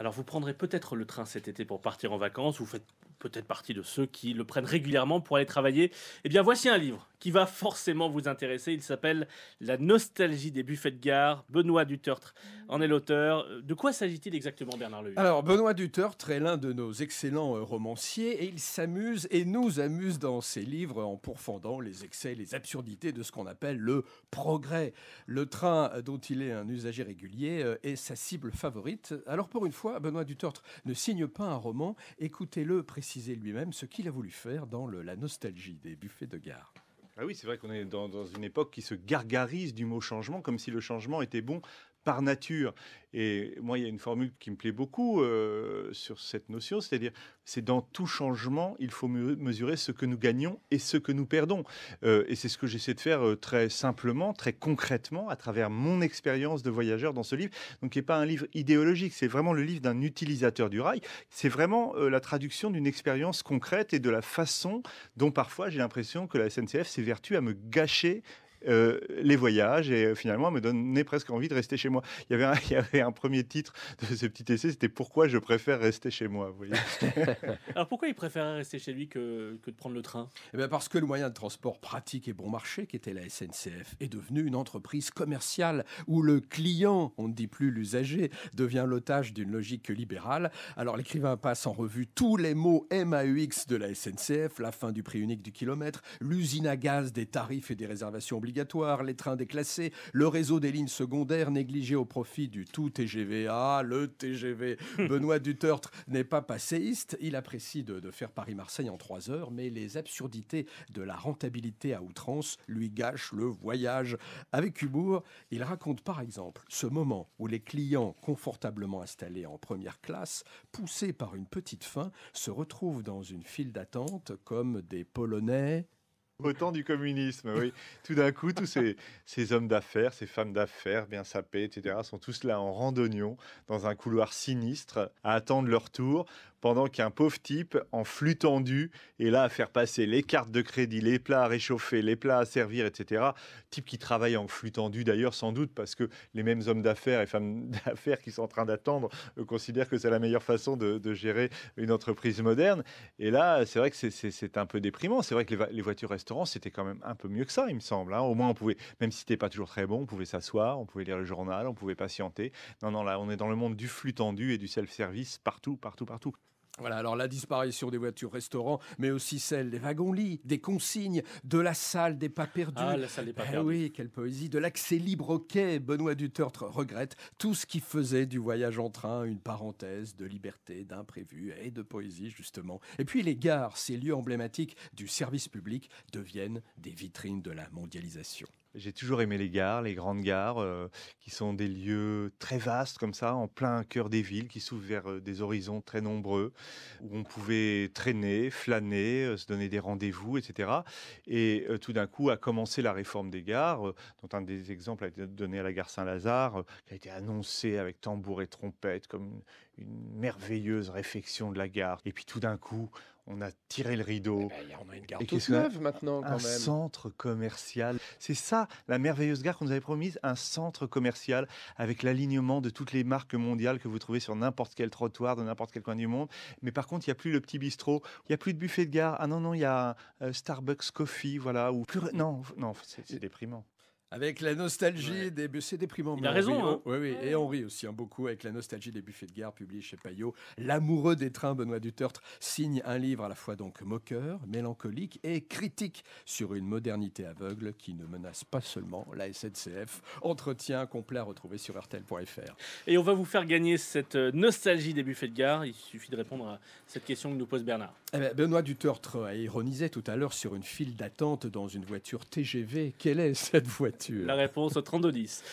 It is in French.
Alors vous prendrez peut-être le train cet été pour partir en vacances, vous faites peut-être partie de ceux qui le prennent régulièrement pour aller travailler, eh bien voici un livre qui va forcément vous intéresser. Il s'appelle La nostalgie des buffets de gare. Benoît Dutertre en est l'auteur. De quoi s'agit-il exactement, Bernard Lehu? Alors, Benoît Dutertre est l'un de nos excellents euh, romanciers et il s'amuse et nous amuse dans ses livres en pourfendant les excès, les absurdités de ce qu'on appelle le progrès. Le train dont il est un usager régulier euh, est sa cible favorite. Alors, pour une fois, Benoît Dutertre ne signe pas un roman. Écoutez-le précisément lui-même ce qu'il a voulu faire dans la nostalgie des buffets de gare. Ah oui, c'est vrai qu'on est dans, une époque qui se gargarise du mot changement, comme si le changement était bon par nature. Et moi, il y a une formule qui me plaît beaucoup euh, sur cette notion, c'est-à-dire, c'est dans tout changement, il faut mesurer ce que nous gagnons et ce que nous perdons. Euh, et c'est ce que j'essaie de faire euh, très simplement, très concrètement, à travers mon expérience de voyageur dans ce livre. Donc, qui n'est pas un livre idéologique, c'est vraiment le livre d'un utilisateur du rail. C'est vraiment la traduction d'une expérience concrète et de la façon dont parfois j'ai l'impression que la SNCF s'est à me gâcher euh, les voyages et euh, finalement me donnait presque envie de rester chez moi. Il y avait un, avait un premier titre de ce petit essai, c'était Pourquoi je préfère rester chez moi. Alors pourquoi il préférait rester chez lui que, de prendre le train et eh bien Parce que le moyen de transport pratique et bon marché qui était la SNCF est devenu une entreprise commerciale où le client, on ne dit plus l'usager, devient l'otage d'une logique libérale. Alors l'écrivain passe en revue tous les mots MAUX de la SNCF, la fin du prix unique du kilomètre, l'usine à gaz des tarifs et des réservations obligatoires les trains déclassés, le réseau des lignes secondaires négligé au profit du tout TGVA, le TGV. Benoît Dutertre n'est pas passéiste, il apprécie de, de faire Paris-Marseille en trois heures, mais les absurdités de la rentabilité à outrance lui gâchent le voyage. Avec humour, il raconte par exemple ce moment où les clients confortablement installés en première classe, poussés par une petite faim, se retrouvent dans une file d'attente comme des Polonais, au du communisme, oui. Tout d'un coup, tous ces, hommes d'affaires, ces femmes d'affaires bien sapées, etc., sont tous là en randonnion, dans un couloir sinistre, à attendre leur tour pendant qu'un pauvre type, en flux tendu, est là à faire passer les cartes de crédit, les plats à réchauffer, les plats à servir, etc. Type qui travaille en flux tendu d'ailleurs, sans doute, parce que les mêmes hommes d'affaires et femmes d'affaires qui sont en train d'attendre euh, considèrent que c'est la meilleure façon de, gérer une entreprise moderne. Et là, c'est vrai que c'est un peu déprimant. C'est vrai que les, voitures-restaurants, c'était quand même un peu mieux que ça, il me semble. Hein. Au moins, on pouvait, même si c'était pas toujours très bon, on pouvait s'asseoir, on pouvait lire le journal, on pouvait patienter. Non, non, là, on est dans le monde du flux tendu et du self-service partout, partout, partout. Voilà, alors la disparition des voitures restaurants, mais aussi celle des wagons-lits, des consignes, de la salle des pas perdus. Ah, la salle des pas eh perdus. oui, quelle poésie. De l'accès libre au quai, Benoît Dutertre regrette tout ce qui faisait du voyage en train une parenthèse de liberté, d'imprévu et de poésie, justement. Et puis les gares, ces lieux emblématiques du service public, deviennent des vitrines de la mondialisation. J'ai toujours aimé les gares, les grandes gares, euh, qui sont des lieux très vastes comme ça, en plein cœur des villes, qui s'ouvrent vers euh, des horizons très nombreux, où on pouvait traîner, flâner, euh, se donner des rendez-vous, etc. Et tout d'un coup a commencé la réforme des gares, dont un des exemples a été donné à la gare Saint-Lazare, qui a été annoncée avec tambour et trompette comme une merveilleuse réfection de la gare. Et puis tout d'un coup, on a tiré le rideau. Eh ben, on a une gare toute neuve maintenant, quand un centre commercial. C'est ça, la merveilleuse gare qu'on nous avait promise, un centre commercial avec l'alignement de toutes les marques mondiales que vous trouvez sur n'importe quel trottoir de n'importe quel coin du monde. Mais par contre, il n'y a plus le petit bistrot, il n'y a plus de buffet de gare. Ah non, non, il y a euh, Starbucks Coffee, voilà. Ou Non, non c'est déprimant. Avec la nostalgie des buffets Il raison. Hein. Oui, Et on rit aussi hein, beaucoup avec la nostalgie des buffets de gare publié chez Payot. L'amoureux des trains, Benoît Dutertre, signe un livre à la fois donc moqueur, mélancolique et critique sur une modernité aveugle qui ne menace pas seulement la SNCF. Entretien complet à retrouver sur RTL.fr. Et on va vous faire gagner cette euh, nostalgie des buffets de gare. Il suffit de répondre à cette question que nous pose Bernard. Eh ben, Benoît Dutertre a ironisé tout à l'heure sur une file d'attente dans une voiture TGV. Quelle est cette voiture la euh. réponse 32-10.